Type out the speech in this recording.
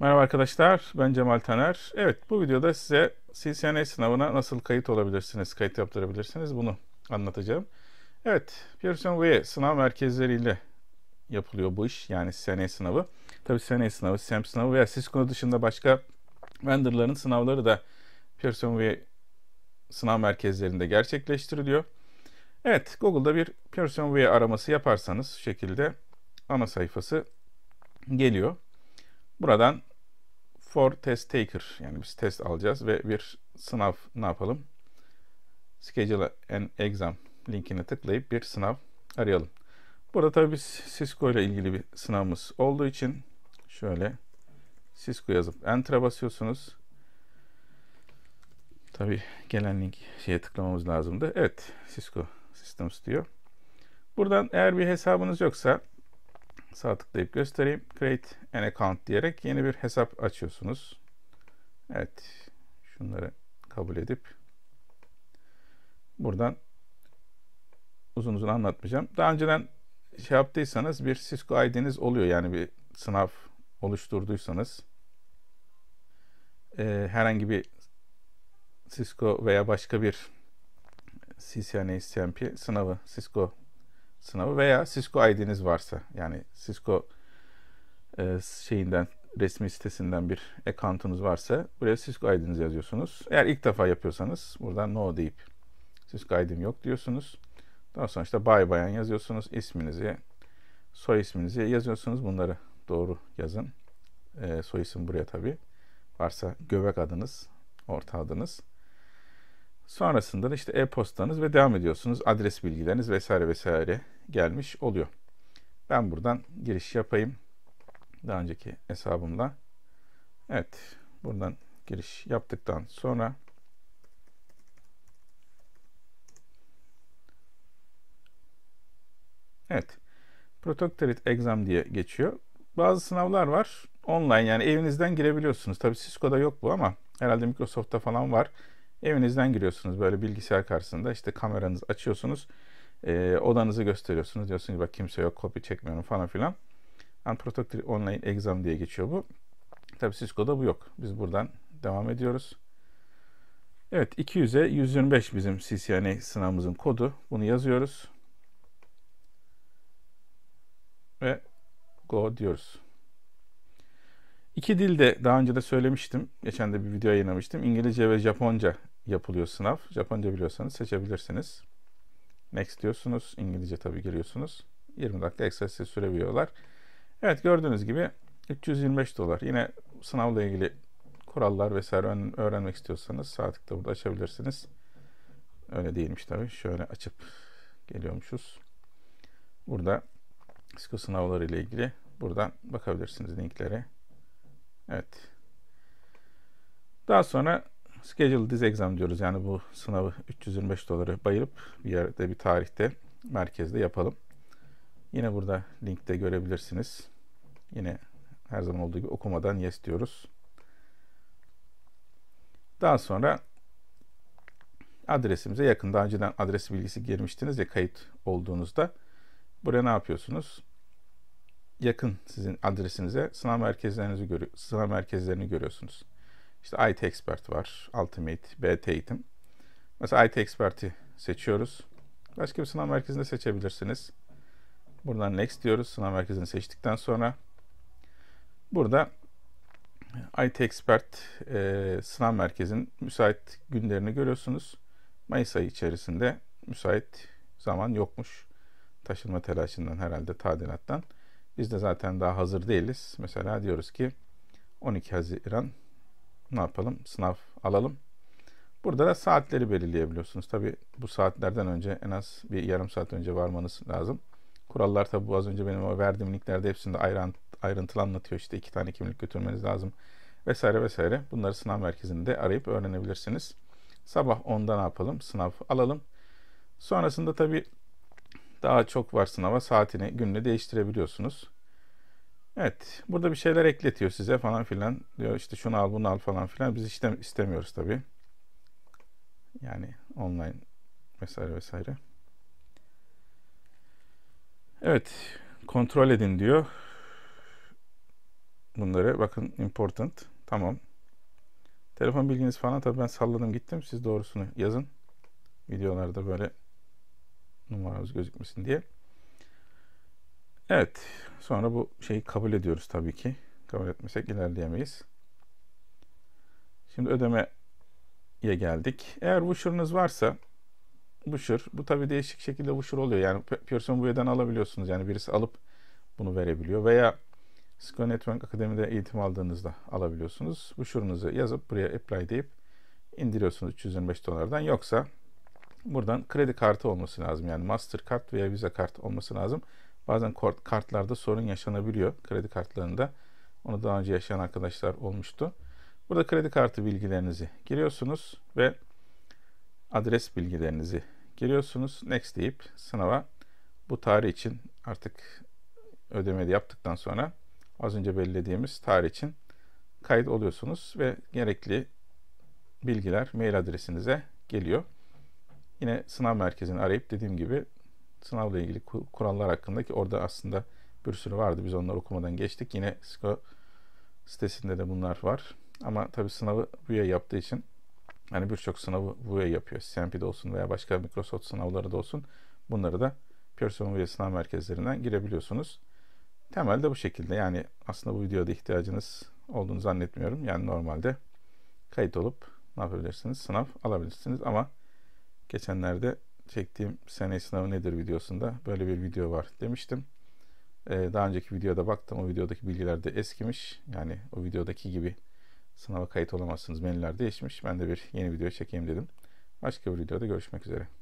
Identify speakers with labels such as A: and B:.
A: Merhaba arkadaşlar, ben Cemal Taner. Evet, bu videoda size CCNA sınavına nasıl kayıt olabilirsiniz, kayıt yaptırabilirsiniz bunu anlatacağım. Evet, Pearson ve sınav merkezleriyle yapılıyor bu iş, yani CCNA sınavı. Tabii CCNA sınavı, SEM sınavı veya Cisco dışında başka vendorların sınavları da Pearson ve sınav merkezlerinde gerçekleştiriliyor. Evet, Google'da bir Pearson ve araması yaparsanız şu şekilde ana sayfası geliyor. Buradan for test taker yani biz test alacağız ve bir sınav ne yapalım? Schedule an exam linkine tıklayıp bir sınav arayalım. Burada tabii biz Cisco ile ilgili bir sınavımız olduğu için şöyle Cisco yazıp enter'a basıyorsunuz. Tabii gelen link şeye tıklamamız lazımdı. Evet Cisco Systems diyor. Buradan eğer bir hesabınız yoksa sağ tıklayıp göstereyim. Create an account diyerek yeni bir hesap açıyorsunuz. Evet. Şunları kabul edip buradan uzun uzun anlatmayacağım. Daha önceden şey yaptıysanız bir Cisco ID'niz oluyor. Yani bir sınav oluşturduysanız e, herhangi bir Cisco veya başka bir CCNA, CMP sınavı Cisco sınavı veya Cisco ID'niz varsa yani Cisco e, şeyinden resmi sitesinden bir account'unuz varsa buraya Cisco ID'nizi yazıyorsunuz. Eğer ilk defa yapıyorsanız buradan no deyip Cisco ID'm yok diyorsunuz. Daha sonra işte bay bayan yazıyorsunuz. isminizi, soy isminizi yazıyorsunuz. Bunları doğru yazın. E, soy isim buraya tabii. Varsa göbek adınız, orta adınız. Sonrasında da işte e-postanız ve devam ediyorsunuz. Adres bilgileriniz vesaire vesaire gelmiş oluyor. Ben buradan giriş yapayım. Daha önceki hesabımla. Evet. Buradan giriş yaptıktan sonra Evet. Protoctorit exam diye geçiyor. Bazı sınavlar var. Online yani evinizden girebiliyorsunuz. Tabii Cisco'da yok bu ama herhalde Microsoft'ta falan var. Evinizden giriyorsunuz böyle bilgisayar karşısında işte kameranızı açıyorsunuz. E, odanızı gösteriyorsunuz. Diyorsunuz bak kimse yok kopya çekmiyorum falan filan. Unprotected Online Exam diye geçiyor bu. Tabi Cisco'da bu yok. Biz buradan devam ediyoruz. Evet 200'e 125 bizim CCNA sınavımızın kodu. Bunu yazıyoruz. Ve go diyoruz. İki dilde daha önce de söylemiştim. Geçen de bir video yayınlamıştım. İngilizce ve Japonca yapılıyor sınav. Japonca biliyorsanız seçebilirsiniz. Next diyorsunuz. İngilizce tabii giriyorsunuz. 20 dakika ekstra size süre veriyorlar. Evet gördüğünüz gibi 325 dolar. Yine sınavla ilgili kurallar vesaire öğrenmek istiyorsanız sağ tıkla burada açabilirsiniz. Öyle değilmiş tabii. Şöyle açıp geliyormuşuz. Burada psiko sınavları ile ilgili buradan bakabilirsiniz linklere. Evet. Daha sonra schedule this exam diyoruz. Yani bu sınavı 325 dolara bayırıp bir yerde bir tarihte merkezde yapalım. Yine burada linkte görebilirsiniz. Yine her zaman olduğu gibi okumadan yes diyoruz. Daha sonra adresimize yakın. Daha önceden adres bilgisi girmiştiniz ya kayıt olduğunuzda. Buraya ne yapıyorsunuz? yakın sizin adresinize sınav merkezlerinizi görüyor, sınav merkezlerini görüyorsunuz. İşte IT Expert var, Ultimate, BT Eğitim. Mesela IT Expert'i seçiyoruz. Başka bir sınav merkezinde seçebilirsiniz. Buradan Next diyoruz. Sınav merkezini seçtikten sonra burada IT Expert e, sınav merkezinin müsait günlerini görüyorsunuz. Mayıs ayı içerisinde müsait zaman yokmuş. Taşınma telaşından herhalde tadilattan. Biz de zaten daha hazır değiliz. Mesela diyoruz ki 12 Haziran ne yapalım? Sınav alalım. Burada da saatleri belirleyebiliyorsunuz. Tabi bu saatlerden önce en az bir yarım saat önce varmanız lazım. Kurallar tabi bu az önce benim o verdiğim linklerde hepsinde ayrıntılı anlatıyor. İşte iki tane kimlik götürmeniz lazım vesaire vesaire. Bunları sınav merkezinde arayıp öğrenebilirsiniz. Sabah 10'da ne yapalım? Sınav alalım. Sonrasında tabi daha çok var sınava saatini, gününü değiştirebiliyorsunuz. Evet burada bir şeyler ekletiyor size falan filan. Diyor işte şunu al bunu al falan filan. Biz işte istemiyoruz tabii. Yani online vesaire vesaire. Evet kontrol edin diyor. Bunları bakın important. Tamam. Telefon bilginiz falan tabii ben salladım gittim. Siz doğrusunu yazın. Videolarda böyle numaranız gözükmesin diye. Evet. Sonra bu şeyi kabul ediyoruz tabii ki. Kabul etmesek ilerleyemeyiz. Şimdi ödemeye geldik. Eğer Wusher'ınız varsa Wusher, bu tabii değişik şekilde Wusher oluyor. Yani Pearson Bu'dan alabiliyorsunuz. Yani birisi alıp bunu verebiliyor. Veya Cisco Network Akademi'de eğitim aldığınızda alabiliyorsunuz. Wusher'ınızı yazıp buraya apply deyip indiriyorsunuz 325 dolardan. Yoksa buradan kredi kartı olması lazım. Yani Mastercard veya Visa kart olması lazım. Bazen kartlarda sorun yaşanabiliyor kredi kartlarında. Onu daha önce yaşayan arkadaşlar olmuştu. Burada kredi kartı bilgilerinizi giriyorsunuz ve adres bilgilerinizi giriyorsunuz. Next deyip sınava bu tarih için artık ödemeyi yaptıktan sonra az önce belirlediğimiz tarih için kayıt oluyorsunuz ve gerekli bilgiler mail adresinize geliyor. Yine sınav merkezini arayıp dediğim gibi sınavla ilgili kurallar hakkındaki orada aslında bir sürü vardı. Biz onları okumadan geçtik. Yine SIKO sitesinde de bunlar var. Ama tabii sınavı VUE yaptığı için hani birçok sınavı VUE yapıyor. CMP'de olsun veya başka Microsoft sınavları da olsun. Bunları da Pearson VUE sınav merkezlerinden girebiliyorsunuz. Temelde bu şekilde. Yani aslında bu videoda ihtiyacınız olduğunu zannetmiyorum. Yani normalde kayıt olup ne yapabilirsiniz? Sınav alabilirsiniz ama geçenlerde çektiğim sene sınavı nedir videosunda böyle bir video var demiştim. Ee, daha önceki videoda baktım. O videodaki bilgiler de eskimiş. Yani o videodaki gibi sınava kayıt olamazsınız. Menüler değişmiş. Ben de bir yeni video çekeyim dedim. Başka bir videoda görüşmek üzere.